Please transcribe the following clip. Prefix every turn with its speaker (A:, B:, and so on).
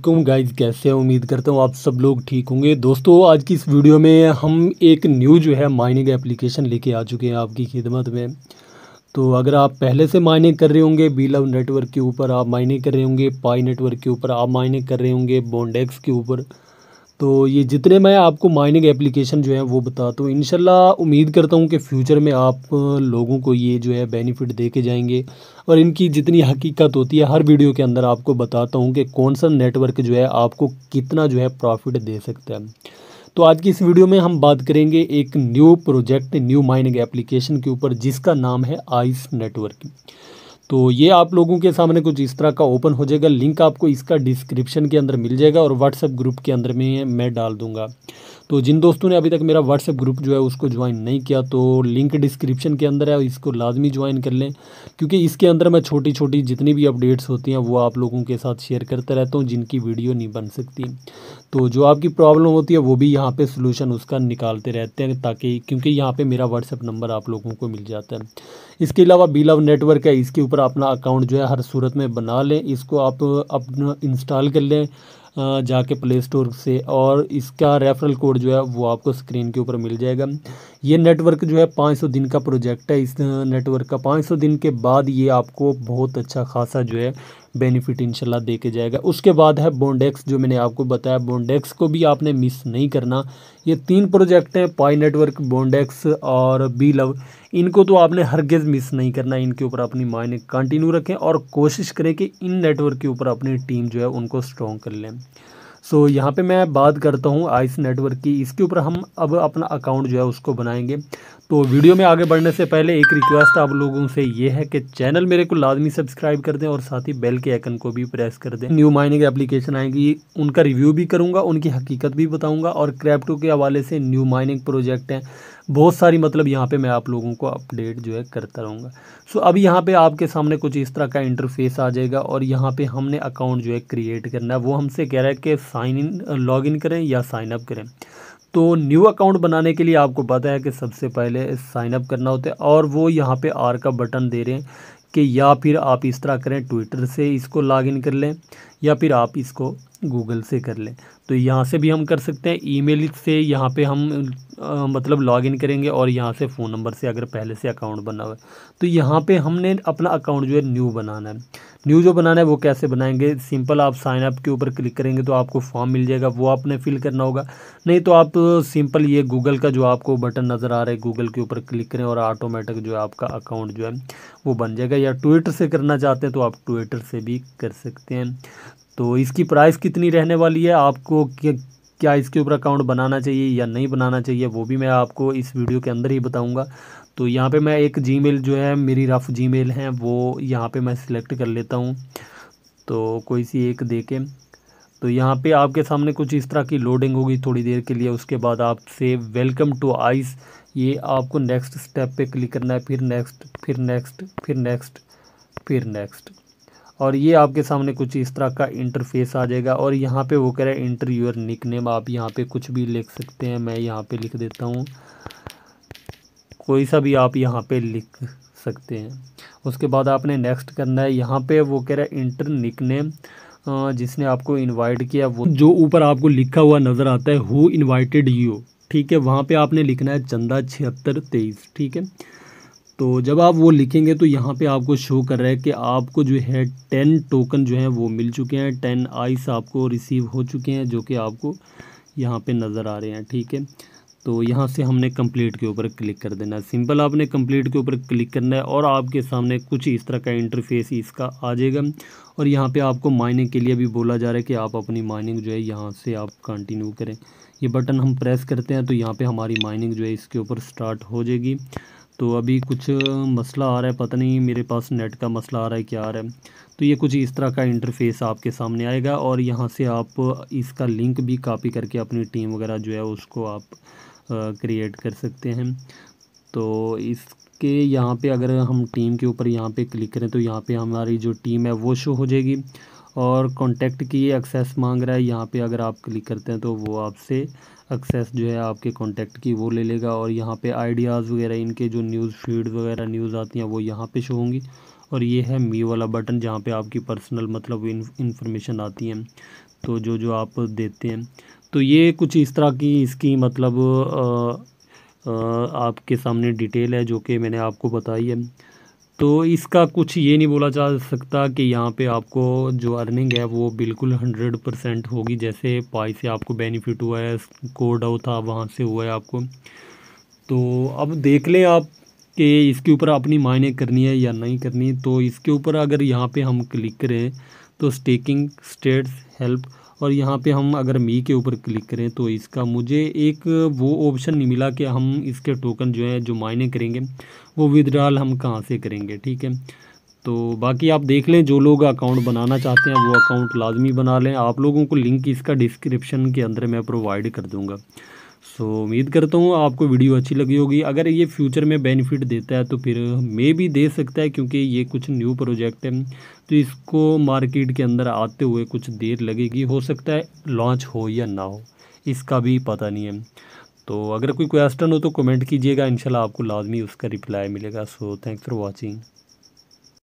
A: वालेकुम गाइज़ कैसे उम्मीद करता हूँ आप सब लोग ठीक होंगे दोस्तों आज की इस वीडियो में हम एक न्यू जो है माइनिंग एप्लीकेशन लेके आ चुके हैं आपकी खिदमत में तो अगर आप पहले से माइनिंग कर रहे होंगे बीलव नेटवर्क के ऊपर आप माइनिंग कर रहे होंगे पाई नेटवर्क के ऊपर आप माइनिंग कर रहे होंगे बोंडेक्स के ऊपर तो ये जितने मैं आपको माइनिंग एप्लीकेशन जो है वो बताता तो हूँ इनशाला उम्मीद करता हूँ कि फ्यूचर में आप लोगों को ये जो है बेनिफिट दे के जाएंगे और इनकी जितनी हकीकत होती है हर वीडियो के अंदर आपको बताता हूँ कि कौन सा नेटवर्क जो है आपको कितना जो है प्रॉफिट दे सकता है तो आज की इस वीडियो में हम बात करेंगे एक new project new mining application के ऊपर जिसका नाम है आइस नेटवर्क तो ये आप लोगों के सामने कुछ इस तरह का ओपन हो जाएगा लिंक आपको इसका डिस्क्रिप्शन के अंदर मिल जाएगा और व्हाट्सएप ग्रुप के अंदर में मैं डाल दूंगा तो जिन दोस्तों ने अभी तक मेरा व्हाट्सएप ग्रुप जो है उसको ज्वाइन नहीं किया तो लिंक डिस्क्रिप्शन के अंदर है और इसको लाजमी ज्वाइन कर लें क्योंकि इसके अंदर मैं छोटी छोटी जितनी भी अपडेट्स होती हैं वो आप लोगों के साथ शेयर करता रहता हूँ जिनकी वीडियो नहीं बन सकती तो जो आपकी प्रॉब्लम होती है वो भी यहाँ पर सोल्यूशन उसका निकालते रहते हैं ताकि क्योंकि यहाँ पर मेरा व्हाट्सएप नंबर आप लोगों को मिल जाता है इसके अलावा बी लव नेटवर्क है इसके ऊपर अपना अकाउंट जो है हर सूरत में बना लें इसको आप अपना इंस्टॉल कर लें जाके प्ले स्टोर से और इसका रेफरल कोड जो है वो आपको स्क्रीन के ऊपर मिल जाएगा ये नेटवर्क जो है 500 दिन का प्रोजेक्ट है इस नेटवर्क का 500 दिन के बाद ये आपको बहुत अच्छा खासा जो है बेनिफिट इंशाल्लाह दे के जाएगा उसके बाद है बोंडेक्स जो मैंने आपको बताया बोंडेक्स को भी आपने मिस नहीं करना ये तीन प्रोजेक्ट हैं पाई नेटवर्क बोंडेक्स और बी लव इनको तो आपने हरगिज़ मिस नहीं करना इनके ऊपर अपनी मायने कंटिन्यू रखें और कोशिश करें कि इन नेटवर्क के ऊपर अपनी टीम जो है उनको स्ट्रॉन्ग कर लें सो so, यहाँ पे मैं बात करता हूँ आइस नेटवर्क की इसके ऊपर हम अब अपना अकाउंट जो है उसको बनाएंगे तो वीडियो में आगे बढ़ने से पहले एक रिक्वेस्ट आप लोगों से ये है कि चैनल मेरे को लाजमी सब्सक्राइब कर दें और साथ ही बेल के आइकन को भी प्रेस कर दें न्यू माइनिंग एप्लीकेशन आएगी उनका रिव्यू भी करूँगा उनकी हकीकत भी बताऊँगा और क्रैप्टो के हवाले से न्यू माइनिंग प्रोजेक्ट हैं बहुत सारी मतलब यहाँ पे मैं आप लोगों को अपडेट जो है करता रहूँगा सो अब यहाँ पे आपके सामने कुछ इस तरह का इंटरफेस आ जाएगा और यहाँ पे हमने अकाउंट जो है क्रिएट करना है वो हमसे कह रहा है कि साइन इन लॉग इन करें या साइन अप करें तो न्यू अकाउंट बनाने के लिए आपको पता है कि सबसे पहले साइन अप करना होता है और वो यहाँ पर आर का बटन दे रहे हैं कि या फिर आप इस तरह करें ट्विटर से इसको लॉगिन कर लें या फिर आप इसको गूगल से कर लें तो यहाँ से भी हम कर सकते हैं ईमेल से यहाँ पे हम आ, मतलब लॉगिन करेंगे और यहाँ से फ़ोन नंबर से अगर पहले से अकाउंट बना हुआ है तो यहाँ पे हमने अपना अकाउंट जो है न्यू बनाना है न्यू जो बनाना है वो कैसे बनाएंगे सिंपल आप साइन अप के ऊपर क्लिक करेंगे तो आपको फॉर्म मिल जाएगा वो आपने फिल करना होगा नहीं तो आप सिंपल ये गूगल का जो आपको बटन नज़र आ रहा है गूगल के ऊपर क्लिक करें और ऑटोमेटिक जो है आपका अकाउंट जो है वो बन जाएगा या ट्विटर से करना चाहते हैं तो आप ट्विटर से भी कर सकते हैं तो इसकी प्राइस कितनी रहने वाली है आपको क्या इसके ऊपर अकाउंट बनाना चाहिए या नहीं बनाना चाहिए वो भी मैं आपको इस वीडियो के अंदर ही बताऊंगा तो यहाँ पे मैं एक जीमेल जो है मेरी रफ़ जीमेल है वो यहाँ पे मैं सिलेक्ट कर लेता हूँ तो कोई सी एक दे के तो यहाँ पे आपके सामने कुछ इस तरह की लोडिंग होगी थोड़ी देर के लिए उसके बाद आपसे वेलकम टू आइस ये आपको नेक्स्ट स्टेप पर क्लिक करना है फिर नेक्स्ट फिर नेक्स्ट फिर नेक्स्ट फिर नेक्स्ट और ये आपके सामने कुछ इस तरह का इंटरफेस आ जाएगा और यहाँ पे वो कह रहा है इंटर यूर निक नेम आप यहाँ पे कुछ भी लिख सकते हैं मैं यहाँ पे लिख देता हूँ कोई सा भी आप यहाँ पे लिख सकते हैं उसके बाद आपने नेक्स्ट करना है यहाँ पे वो कह रहा है इंटर निक नेम जिसने आपको इनवाइट किया वो जो ऊपर आपको लिखा हुआ नज़र आता है हु इन्वाइटेड यू ठीक है वहाँ पर आपने लिखना है चंदा छिहत्तर तेईस ठीक है तो जब आप वो लिखेंगे तो यहाँ पे आपको शो कर रहा है कि आपको जो है टेन टोकन जो है वो मिल चुके हैं टेन आइस आपको रिसीव हो चुके हैं जो कि आपको यहाँ पे नज़र आ रहे हैं ठीक है तो यहाँ से हमने कंप्लीट के ऊपर क्लिक कर देना है सिंपल आपने कंप्लीट के ऊपर क्लिक करना है और आपके सामने कुछ इस तरह का इंटरफेस इसका आ जाएगा और यहाँ पे आपको माइनिंग के लिए भी बोला जा रहा है कि आप अपनी माइनिंग जो है यहाँ से आप कंटिन्यू करें ये बटन हम प्रेस करते हैं तो यहाँ पे हमारी माइनिंग जो है इसके ऊपर स्टार्ट हो जाएगी तो अभी कुछ मसला आ रहा है पता नहीं मेरे पास नेट का मसला आ रहा है क्या आ रहा है तो ये कुछ इस तरह का इंटरफेस आपके सामने आएगा और यहाँ से आप इसका लिंक भी कॉपी करके अपनी टीम वगैरह जो है उसको आप क्रिएट कर सकते हैं तो इसके यहाँ पे अगर हम टीम के ऊपर यहाँ पे क्लिक करें तो यहाँ पे हमारी जो टीम है वो शो हो जाएगी और कॉन्टेक्ट की एक्सेस मांग रहा है यहाँ पे अगर आप क्लिक करते हैं तो वो आपसे एक्सेस जो है आपके कॉन्टेक्ट की वो ले लेगा और यहाँ पे आइडियाज़ वगैरह इनके जो न्यूज़ फीड वगैरह न्यूज़ आती हैं वो यहाँ पे शो होंगी और ये है मी वाला बटन जहाँ पे आपकी पर्सनल मतलब इन्फॉर्मेशन आती हैं तो जो जो आप देते हैं तो ये कुछ इस तरह की इसकी मतलब आ, आ, आपके सामने डिटेल है जो कि मैंने आपको बताई है तो इसका कुछ ये नहीं बोला जा सकता कि यहाँ पे आपको जो अर्निंग है वो बिल्कुल हंड्रेड परसेंट होगी जैसे पाई से आपको बेनिफिट हुआ है कोड आउ था वहाँ से हुआ है आपको तो अब देख लें आप कि इसके ऊपर अपनी मायने करनी है या नहीं करनी तो इसके ऊपर अगर यहाँ पे हम क्लिक करें तो स्टेकिंग स्टेट्स हेल्प और यहाँ पे हम अगर मी के ऊपर क्लिक करें तो इसका मुझे एक वो ऑप्शन नहीं मिला कि हम इसके टोकन जो है जो मायने करेंगे वो विदड्रॉल हम कहाँ से करेंगे ठीक है तो बाकी आप देख लें जो लोग अकाउंट बनाना चाहते हैं वो अकाउंट लाजमी बना लें आप लोगों को लिंक इसका डिस्क्रिप्शन के अंदर मैं प्रोवाइड कर दूँगा सो so, उम्मीद करता हूँ आपको वीडियो अच्छी लगी होगी अगर ये फ्यूचर में बेनिफिट देता है तो फिर मे भी दे सकता है क्योंकि ये कुछ न्यू प्रोजेक्ट है तो इसको मार्केट के अंदर आते हुए कुछ देर लगेगी हो सकता है लॉन्च हो या ना हो इसका भी पता नहीं है तो अगर कोई क्वेश्चन हो तो कमेंट कीजिएगा इनशाला आपको लाजमी उसका रिप्लाई मिलेगा सो थैंक्स फॉर वॉचिंग